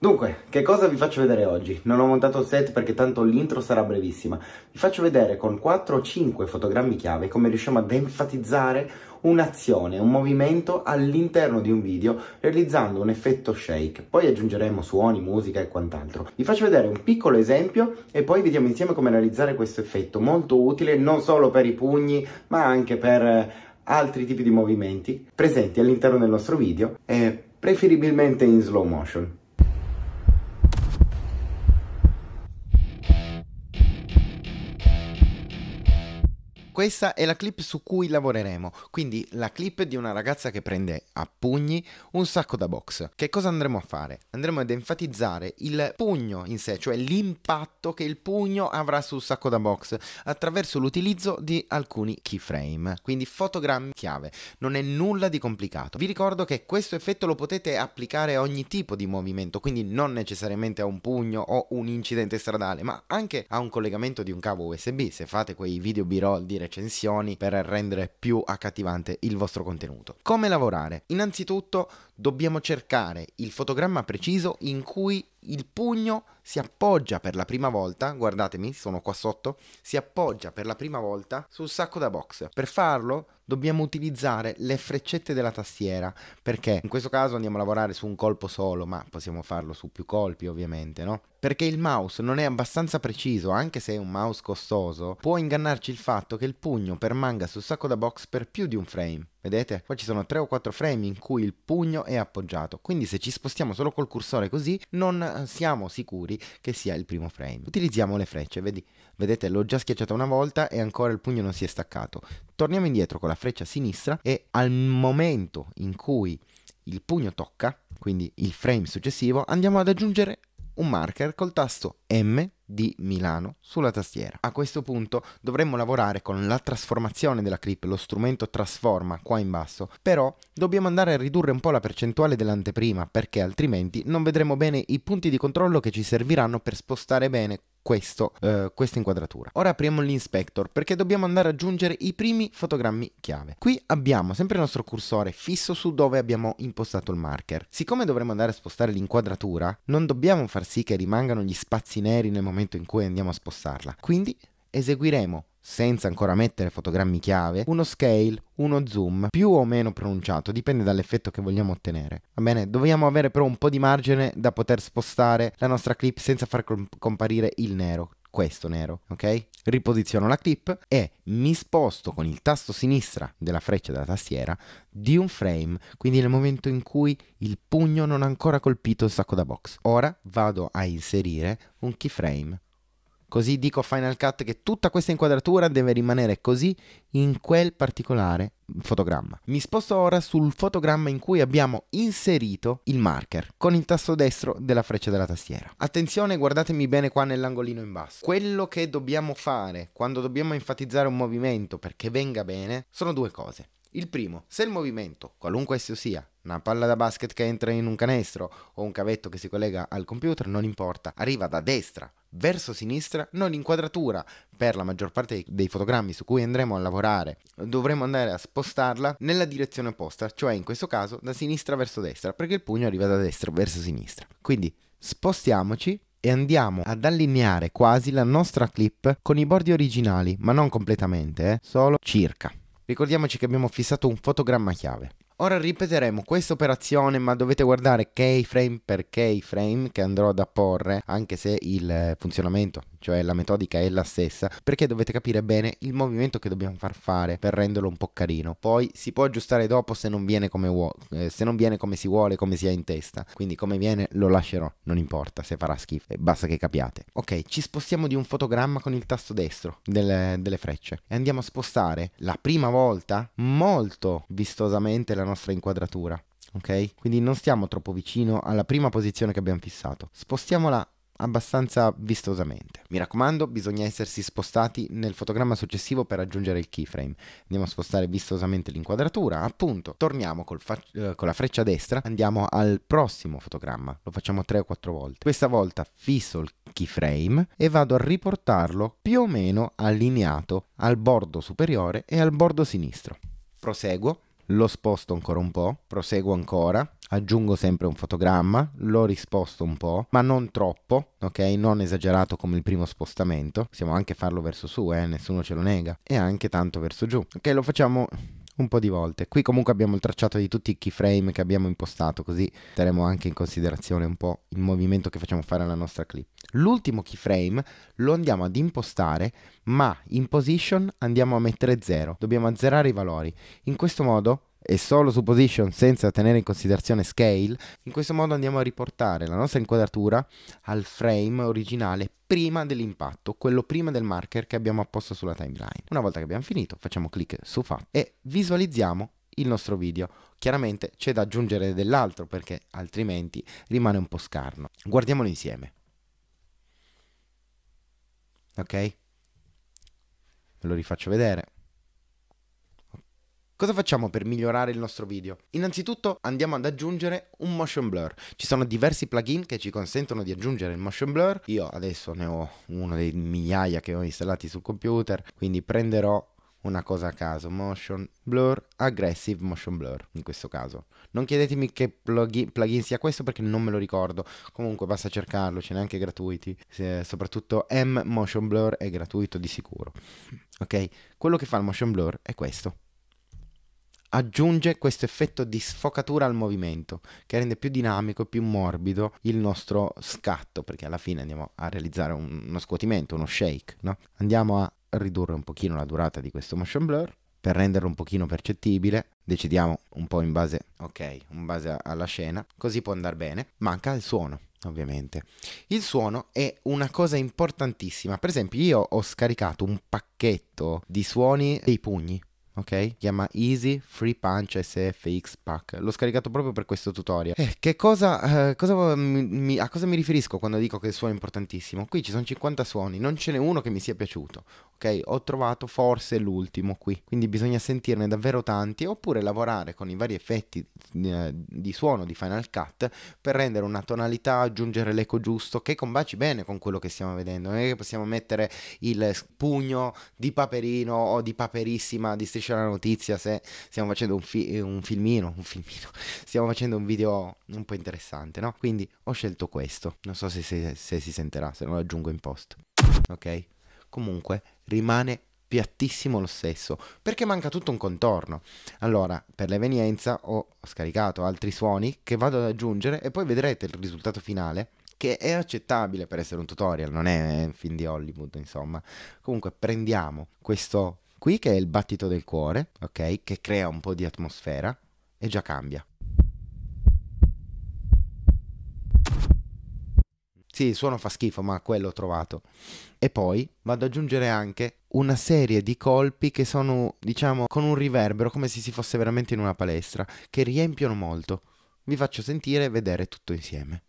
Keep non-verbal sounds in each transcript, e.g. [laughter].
Dunque, che cosa vi faccio vedere oggi? Non ho montato il set perché tanto l'intro sarà brevissima. Vi faccio vedere con 4 o 5 fotogrammi chiave come riusciamo ad enfatizzare un'azione, un movimento all'interno di un video realizzando un effetto shake. Poi aggiungeremo suoni, musica e quant'altro. Vi faccio vedere un piccolo esempio e poi vediamo insieme come realizzare questo effetto molto utile non solo per i pugni ma anche per eh, altri tipi di movimenti presenti all'interno del nostro video e preferibilmente in slow motion. questa è la clip su cui lavoreremo, quindi la clip di una ragazza che prende a pugni un sacco da box. Che cosa andremo a fare? Andremo ad enfatizzare il pugno in sé, cioè l'impatto che il pugno avrà sul sacco da box attraverso l'utilizzo di alcuni keyframe, quindi fotogrammi chiave. Non è nulla di complicato. Vi ricordo che questo effetto lo potete applicare a ogni tipo di movimento, quindi non necessariamente a un pugno o un incidente stradale, ma anche a un collegamento di un cavo USB. Se fate quei video b-roll dire recensioni per rendere più accattivante il vostro contenuto. Come lavorare? Innanzitutto dobbiamo cercare il fotogramma preciso in cui il pugno si appoggia per la prima volta, guardatemi, sono qua sotto, si appoggia per la prima volta sul sacco da box. Per farlo dobbiamo utilizzare le freccette della tastiera, perché in questo caso andiamo a lavorare su un colpo solo, ma possiamo farlo su più colpi ovviamente, no? Perché il mouse non è abbastanza preciso, anche se è un mouse costoso, può ingannarci il fatto che il pugno permanga sul sacco da box per più di un frame. Vedete? Qua ci sono 3 o 4 frame in cui il pugno è appoggiato, quindi se ci spostiamo solo col cursore così non eh, siamo sicuri che sia il primo frame. Utilizziamo le frecce, vedi? Vedete, l'ho già schiacciata una volta e ancora il pugno non si è staccato. Torniamo indietro con la freccia sinistra e al momento in cui il pugno tocca, quindi il frame successivo, andiamo ad aggiungere un marker col tasto M di Milano sulla tastiera. A questo punto dovremmo lavorare con la trasformazione della clip, lo strumento trasforma qua in basso, però dobbiamo andare a ridurre un po' la percentuale dell'anteprima perché altrimenti non vedremo bene i punti di controllo che ci serviranno per spostare bene questo, eh, questa inquadratura. Ora apriamo l'inspector perché dobbiamo andare ad aggiungere i primi fotogrammi chiave. Qui abbiamo sempre il nostro cursore fisso su dove abbiamo impostato il marker. Siccome dovremo andare a spostare l'inquadratura, non dobbiamo far sì che rimangano gli spazi neri nel momento in cui andiamo a spostarla. Quindi eseguiremo senza ancora mettere fotogrammi chiave, uno scale, uno zoom, più o meno pronunciato, dipende dall'effetto che vogliamo ottenere. Va bene, dobbiamo avere però un po' di margine da poter spostare la nostra clip senza far comparire il nero, questo nero, ok? Riposiziono la clip e mi sposto con il tasto sinistra della freccia della tastiera di un frame, quindi nel momento in cui il pugno non ha ancora colpito il sacco da box. Ora vado a inserire un keyframe Così dico Final Cut che tutta questa inquadratura deve rimanere così in quel particolare fotogramma. Mi sposto ora sul fotogramma in cui abbiamo inserito il marker con il tasto destro della freccia della tastiera. Attenzione, guardatemi bene qua nell'angolino in basso. Quello che dobbiamo fare quando dobbiamo enfatizzare un movimento perché venga bene sono due cose. Il primo, se il movimento, qualunque esso sia, una palla da basket che entra in un canestro o un cavetto che si collega al computer, non importa, arriva da destra verso sinistra, non inquadratura per la maggior parte dei fotogrammi su cui andremo a lavorare. Dovremo andare a spostarla nella direzione opposta, cioè in questo caso da sinistra verso destra, perché il pugno arriva da destra verso sinistra. Quindi spostiamoci e andiamo ad allineare quasi la nostra clip con i bordi originali, ma non completamente, eh, solo circa. Ricordiamoci che abbiamo fissato un fotogramma chiave. Ora ripeteremo questa operazione ma dovete guardare keyframe per keyframe che andrò ad apporre anche se il eh, funzionamento cioè la metodica è la stessa perché dovete capire bene il movimento che dobbiamo far fare per renderlo un po' carino poi si può aggiustare dopo se non viene come, eh, se non viene come si vuole come si ha in testa quindi come viene lo lascerò non importa se farà schifo basta che capiate ok ci spostiamo di un fotogramma con il tasto destro delle, delle frecce e andiamo a spostare la prima volta molto vistosamente la nostra inquadratura, ok? Quindi non stiamo troppo vicino alla prima posizione che abbiamo fissato, spostiamola abbastanza vistosamente. Mi raccomando, bisogna essersi spostati nel fotogramma successivo per raggiungere il keyframe. Andiamo a spostare vistosamente l'inquadratura, appunto. Torniamo col eh, con la freccia destra, andiamo al prossimo fotogramma. Lo facciamo 3 o 4 volte. Questa volta fisso il keyframe e vado a riportarlo più o meno allineato al bordo superiore e al bordo sinistro. Proseguo lo sposto ancora un po', proseguo ancora, aggiungo sempre un fotogramma, lo risposto un po', ma non troppo, ok? Non esagerato come il primo spostamento, possiamo anche farlo verso su, eh, nessuno ce lo nega, e anche tanto verso giù. Ok, lo facciamo un po' di volte. Qui comunque abbiamo il tracciato di tutti i keyframe che abbiamo impostato, così terremo anche in considerazione un po' il movimento che facciamo fare alla nostra clip. L'ultimo keyframe lo andiamo ad impostare, ma in position andiamo a mettere 0, dobbiamo azzerare i valori. In questo modo e solo su position senza tenere in considerazione scale, in questo modo andiamo a riportare la nostra inquadratura al frame originale prima dell'impatto, quello prima del marker che abbiamo apposto sulla timeline. Una volta che abbiamo finito facciamo clic su Fa e visualizziamo il nostro video. Chiaramente c'è da aggiungere dell'altro perché altrimenti rimane un po' scarno. Guardiamolo insieme. Ok? Ve lo rifaccio vedere. Cosa facciamo per migliorare il nostro video? Innanzitutto andiamo ad aggiungere un motion blur. Ci sono diversi plugin che ci consentono di aggiungere il motion blur. Io adesso ne ho uno dei migliaia che ho installati sul computer, quindi prenderò una cosa a caso, motion blur, aggressive motion blur in questo caso. Non chiedetemi che plugin, plugin sia questo perché non me lo ricordo, comunque basta cercarlo, ce n'è anche gratuiti, Se, soprattutto M motion blur è gratuito di sicuro. Ok? Quello che fa il motion blur è questo aggiunge questo effetto di sfocatura al movimento che rende più dinamico e più morbido il nostro scatto perché alla fine andiamo a realizzare un, uno scuotimento, uno shake, no? Andiamo a ridurre un pochino la durata di questo motion blur per renderlo un pochino percettibile, decidiamo un po' in base, ok, in base alla scena, così può andare bene. Manca il suono, ovviamente. Il suono è una cosa importantissima. Per esempio, io ho scaricato un pacchetto di suoni dei pugni ok? Chiama Easy Free Punch SFX Pack. L'ho scaricato proprio per questo tutorial. Eh, che cosa, eh, cosa mi, a cosa mi riferisco quando dico che il suono è importantissimo? Qui ci sono 50 suoni, non ce n'è uno che mi sia piaciuto, ok? Ho trovato forse l'ultimo qui, quindi bisogna sentirne davvero tanti oppure lavorare con i vari effetti eh, di suono di Final Cut per rendere una tonalità, aggiungere l'eco giusto che combaci bene con quello che stiamo vedendo, non è che possiamo mettere il pugno di Paperino o di Paperissima di Striscia la Notizia se stiamo facendo un, fi- un filmino, un filmino, [laughs] stiamo facendo un video un po' interessante, no? Quindi ho scelto questo, non so se, se, se si sentirà, se non lo aggiungo in post, ok? comunque rimane piattissimo lo stesso, perché manca tutto un contorno. Allora, per l'evenienza ho scaricato altri suoni che vado ad aggiungere e poi vedrete il risultato finale che è accettabile per essere un tutorial, non è un film di Hollywood, insomma. Comunque prendiamo questo qui che è il battito del cuore, ok? Che crea un po' di atmosfera e già cambia. Sì, il suono fa schifo, ma quello ho trovato. E poi vado ad aggiungere anche una serie di colpi che sono, diciamo, con un riverbero, come se si fosse veramente in una palestra, che riempiono molto. Vi faccio sentire e vedere tutto insieme.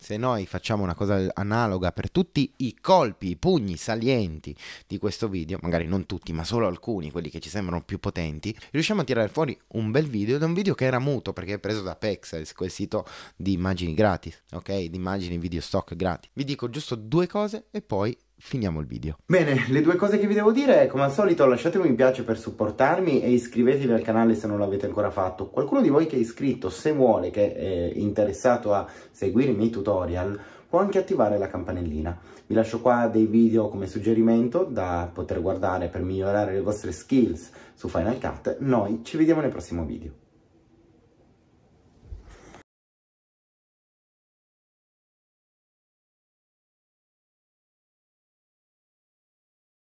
se noi facciamo una cosa analoga per tutti i colpi, i pugni salienti di questo video, magari non tutti, ma solo alcuni, quelli che ci sembrano più potenti, riusciamo a tirare fuori un bel video da un video che era muto perché è preso da Pexels, quel sito di immagini gratis, ok? Di immagini video stock gratis. Vi dico giusto due cose e poi finiamo il video. Bene, le due cose che vi devo dire è, come al solito, lasciate un mi piace per supportarmi e iscrivetevi al canale se non l'avete ancora fatto. Qualcuno di voi che è iscritto, se vuole, che è interessato a seguire i miei tutorial, può anche attivare la campanellina. Vi lascio qua dei video come suggerimento da poter guardare per migliorare le vostre skills su Final Cut. Noi ci vediamo nel prossimo video.